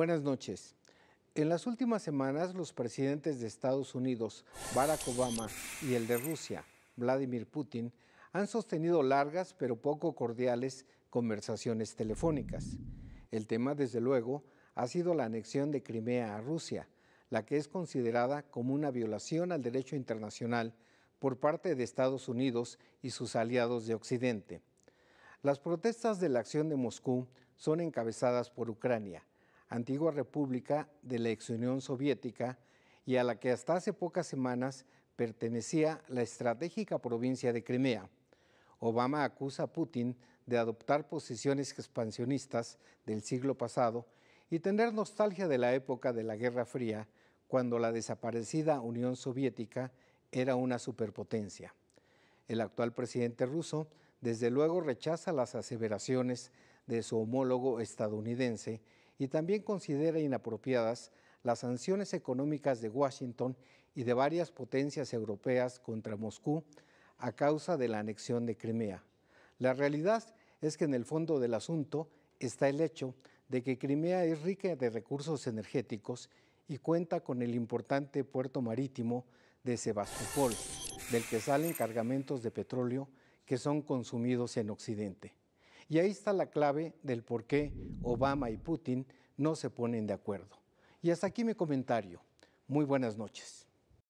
Buenas noches. En las últimas semanas, los presidentes de Estados Unidos, Barack Obama, y el de Rusia, Vladimir Putin, han sostenido largas pero poco cordiales conversaciones telefónicas. El tema, desde luego, ha sido la anexión de Crimea a Rusia, la que es considerada como una violación al derecho internacional por parte de Estados Unidos y sus aliados de Occidente. Las protestas de la acción de Moscú son encabezadas por Ucrania, antigua república de la ex Unión Soviética y a la que hasta hace pocas semanas pertenecía la estratégica provincia de Crimea. Obama acusa a Putin de adoptar posiciones expansionistas del siglo pasado y tener nostalgia de la época de la Guerra Fría, cuando la desaparecida Unión Soviética era una superpotencia. El actual presidente ruso, desde luego, rechaza las aseveraciones de su homólogo estadounidense y también considera inapropiadas las sanciones económicas de Washington y de varias potencias europeas contra Moscú a causa de la anexión de Crimea. La realidad es que en el fondo del asunto está el hecho de que Crimea es rica de recursos energéticos y cuenta con el importante puerto marítimo de Sebastopol, del que salen cargamentos de petróleo que son consumidos en Occidente. Y ahí está la clave del por qué Obama y Putin no se ponen de acuerdo. Y hasta aquí mi comentario. Muy buenas noches.